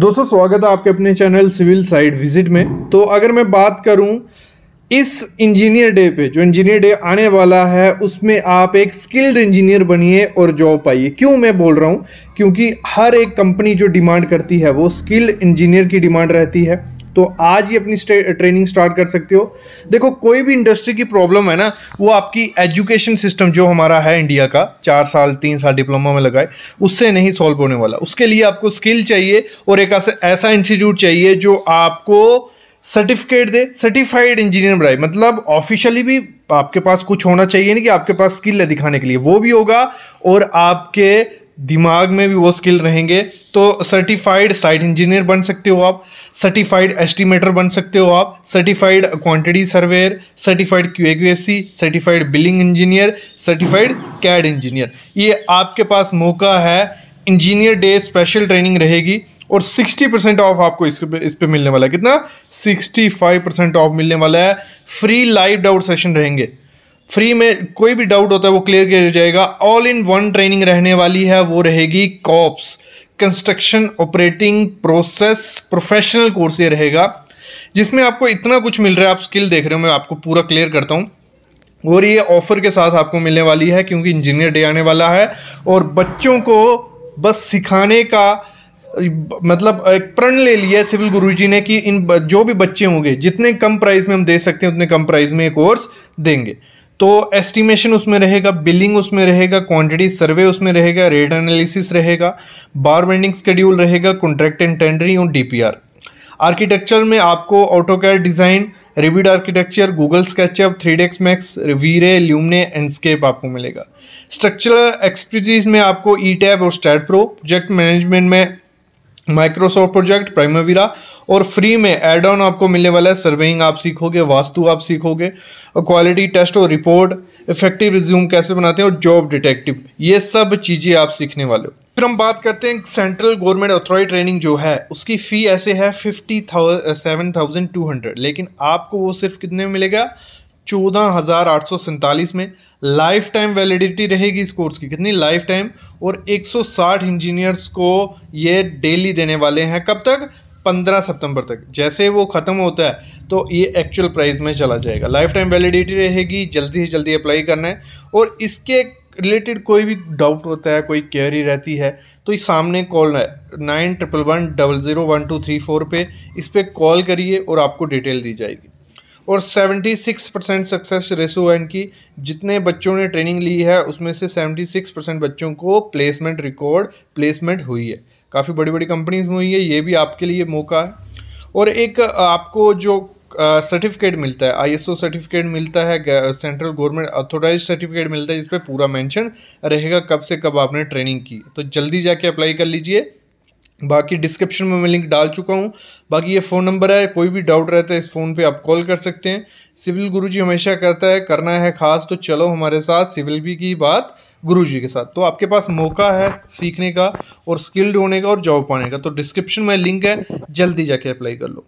दोस्तों स्वागत है आपके अपने चैनल सिविल साइड विजिट में तो अगर मैं बात करूं इस इंजीनियर डे पे जो इंजीनियर डे आने वाला है उसमें आप एक स्किल्ड इंजीनियर बनिए और जॉब पाइए क्यों मैं बोल रहा हूं क्योंकि हर एक कंपनी जो डिमांड करती है वो स्किल्ड इंजीनियर की डिमांड रहती है तो आज ही अपनी ट्रेनिंग स्टार्ट कर सकते हो देखो कोई भी इंडस्ट्री की प्रॉब्लम है ना वो आपकी एजुकेशन सिस्टम जो हमारा है इंडिया का चार साल तीन साल डिप्लोमा में लगाए उससे नहीं सॉल्व होने वाला उसके लिए आपको स्किल चाहिए और एक ऐसा इंस्टीट्यूट चाहिए जो आपको सर्टिफिकेट दे सर्टिफाइड इंजीनियर बनाए मतलब ऑफिशियली भी आपके पास कुछ होना चाहिए नहीं कि आपके पास स्किल है दिखाने के लिए वो भी होगा और आपके दिमाग में भी वो स्किल रहेंगे तो सर्टिफाइड साइट इंजीनियर बन सकते हो आप सर्टिफाइड एस्टिमेटर बन सकते हो आप certified quantity surveyor certified Q certified billing engineer certified CAD engineer ये आपके पास मौका है इंजीनियर डे स्पेशल ट्रेनिंग रहेगी और 60 परसेंट ऑफ आपको इस पे इस पे मिलने वाला है कितना 65 परसेंट ऑफ मिलने वाला है फ्री लाइव डाउट सेशन रहेंगे फ्री में कोई भी डाउट होता है वो क्लियर किया जाएगा ऑल इन वन ट्रेनिंग रहने वाली है वो रहेगी cops construction operating process professional course ये रहेगा जिसमें आपको इतना कुछ मिल रहा है आप स्किल देख रहे हो मैं आपको पूरा क्लियर करता हूँ और ये ऑफ़र के साथ आपको मिलने वाली है क्योंकि इंजीनियर डे आने वाला है और बच्चों को बस सिखाने का मतलब एक प्रण ले लिया है सिविल गुरुजी ने कि इन जो भी बच्चे होंगे जितने कम प्राइस में हम दे सकते हैं उतने कम प्राइस में ये कोर्स देंगे तो एस्टिमेशन उसमें रहेगा बिलिंग उसमें रहेगा क्वांटिटी सर्वे उसमें रहेगा रेट एनालिसिस रहेगा बार बेंडिंग स्केड्यूल रहेगा कॉन्ट्रैक्ट एंड टेंडरिंग और डीपीआर आर्किटेक्चर में आपको AutoCAD design Revit architecture Google SketchUp three ds max V-Ray Lumion Enscape आपको मिलेगा स्ट्रक्चरल एक्सपर्टीज में आपको ई टैब और स्टैट प्रो प्रोजेक्ट मैनेजमेंट में माइक्रोसॉफ्ट प्रोजेक्ट प्राइमोवीरा और फ्री में एड ऑन आपको मिलने वाला है सर्वेइंग आप सीखोगे वास्तु आप सीखोगे और क्वालिटी टेस्ट और रिपोर्ट इफेक्टिव रिज्यूम कैसे बनाते हैं और जॉब डिटेक्टिव ये सब चीज़ें आप सीखने वाले हो फिर हम बात करते हैं सेंट्रल गवर्नमेंट अथॉरिटी ट्रेनिंग जो है उसकी फ़ी ऐसे है fifty seven thousand two hundred लेकिन आपको वो सिर्फ कितने में मिलेगा चौदह हज़ार आठ सौ सैंतालीस में लाइफ टाइम वैलिडिटी रहेगी इस कोर्स की कितनी लाइफ टाइम और 160 इंजीनियर्स को ये डेली देने वाले हैं कब तक 15 सितंबर तक जैसे वो ख़त्म होता है तो ये एक्चुअल प्राइस में चला जाएगा लाइफ टाइम वैलिडिटी रहेगी जल्दी से जल्दी अप्लाई करना है और इसके रिलेटेड कोई भी डाउट होता है कोई क्वेरी रहती है तो ये सामने कॉल है nine triple one double zero one two three four पे इस पर कॉल करिए और आपको डिटेल दी जाएगी और 76 परसेंट सक्सेस रेसो है इनकी जितने बच्चों ने ट्रेनिंग ली है उसमें से 76 परसेंट बच्चों को प्लेसमेंट रिकॉर्ड प्लेसमेंट हुई है काफ़ी बड़ी बड़ी कंपनीज में हुई है ये भी आपके लिए मौका है और एक आपको जो सर्टिफिकेट मिलता है आईएसओ सर्टिफिकेट मिलता है सेंट्रल गवर्नमेंट अथोराइज सर्टिफिकेट मिलता है जिसपे पर पूरा मेंशन रहेगा कब से कब आपने ट्रेनिंग की तो जल्दी जाके अप्लाई कर लीजिए बाकी डिस्क्रिप्शन में मैं लिंक डाल चुका हूँ बाकी ये फ़ोन नंबर है कोई भी डाउट रहता है इस फ़ोन पे आप कॉल कर सकते हैं सिविल गुरुजी हमेशा करता है करना है खास तो चलो हमारे साथ सिविल भी की बात गुरुजी के साथ तो आपके पास मौका है सीखने का और स्किल्ड होने का और जॉब पाने का तो डिस्क्रिप्शन में लिंक है जल्दी जाके अप्लाई कर लो